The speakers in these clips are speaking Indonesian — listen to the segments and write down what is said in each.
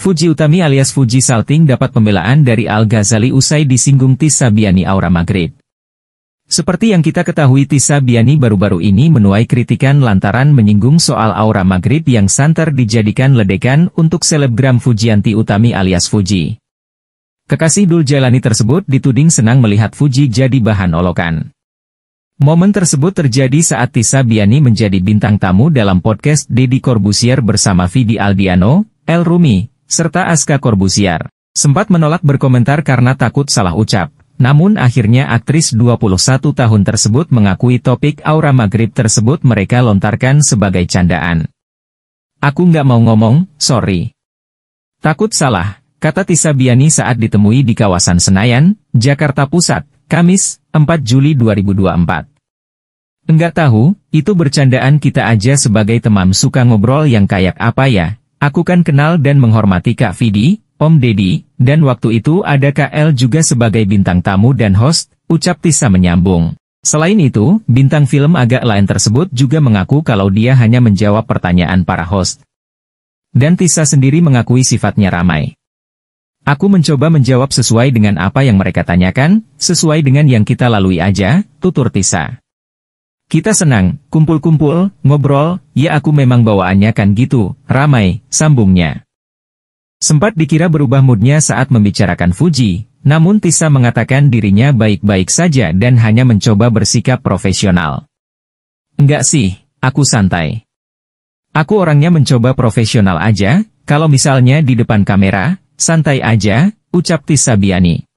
Fuji Utami alias Fuji Salting dapat pembelaan dari Al-Ghazali usai disinggung Tisa Biani Aura Maghrib. Seperti yang kita ketahui Tisa Biani baru-baru ini menuai kritikan lantaran menyinggung soal Aura Maghrib yang santer dijadikan ledekan untuk selebgram Fujianti Utami alias Fuji. Kekasih Dul Jalani tersebut dituding senang melihat Fuji jadi bahan olokan. Momen tersebut terjadi saat Tisa Biani menjadi bintang tamu dalam podcast Deddy Corbusier bersama Vidi Aldiano, El Rumi, serta Aska Corbusier. Sempat menolak berkomentar karena takut salah ucap. Namun akhirnya aktris 21 tahun tersebut mengakui topik aura maghrib tersebut mereka lontarkan sebagai candaan. Aku nggak mau ngomong, sorry. Takut salah, kata Tisa Biani saat ditemui di kawasan Senayan, Jakarta Pusat, Kamis, 4 Juli 2024. Enggak tahu, itu bercandaan kita aja sebagai teman suka ngobrol yang kayak apa ya, Aku kan kenal dan menghormati Kak Vidi, Om Dedi, dan waktu itu ada KL juga sebagai bintang tamu dan host, ucap Tisa menyambung. Selain itu, bintang film agak lain tersebut juga mengaku kalau dia hanya menjawab pertanyaan para host. Dan Tisa sendiri mengakui sifatnya ramai. Aku mencoba menjawab sesuai dengan apa yang mereka tanyakan, sesuai dengan yang kita lalui aja, tutur Tisa. Kita senang, kumpul-kumpul, ngobrol, ya aku memang bawaannya kan gitu, ramai, sambungnya. Sempat dikira berubah moodnya saat membicarakan Fuji, namun Tisa mengatakan dirinya baik-baik saja dan hanya mencoba bersikap profesional. Enggak sih, aku santai. Aku orangnya mencoba profesional aja, kalau misalnya di depan kamera, santai aja, ucap Tisa Biani.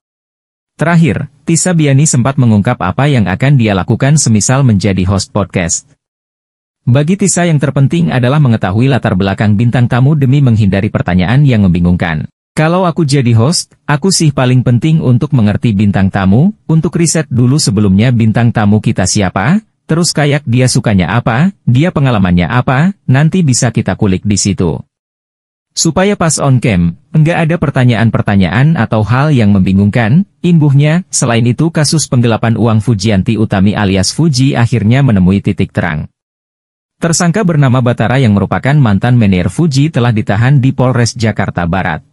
Terakhir, Tisa Biani sempat mengungkap apa yang akan dia lakukan semisal menjadi host podcast. Bagi Tisa yang terpenting adalah mengetahui latar belakang bintang tamu demi menghindari pertanyaan yang membingungkan. Kalau aku jadi host, aku sih paling penting untuk mengerti bintang tamu, untuk riset dulu sebelumnya bintang tamu kita siapa, terus kayak dia sukanya apa, dia pengalamannya apa, nanti bisa kita kulik di situ. Supaya pas on cam, enggak ada pertanyaan-pertanyaan atau hal yang membingungkan, imbuhnya, selain itu kasus penggelapan uang Fujianti Utami alias Fuji akhirnya menemui titik terang. Tersangka bernama Batara yang merupakan mantan manajer Fuji telah ditahan di Polres Jakarta Barat.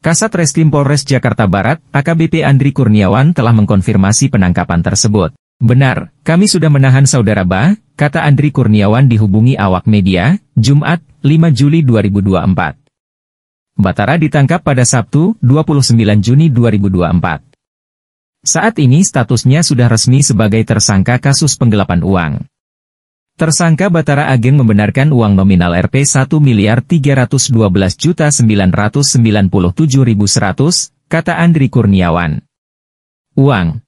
Kasat Reskrim Polres Jakarta Barat, AKBP Andri Kurniawan telah mengkonfirmasi penangkapan tersebut. Benar, kami sudah menahan saudara Ba, kata Andri Kurniawan dihubungi awak media, Jumat 5 Juli 2024. Batara ditangkap pada Sabtu, 29 Juni 2024. Saat ini statusnya sudah resmi sebagai tersangka kasus penggelapan uang. Tersangka Batara Ageng membenarkan uang nominal Rp 1 miliar 312.997.100, kata Andri Kurniawan. Uang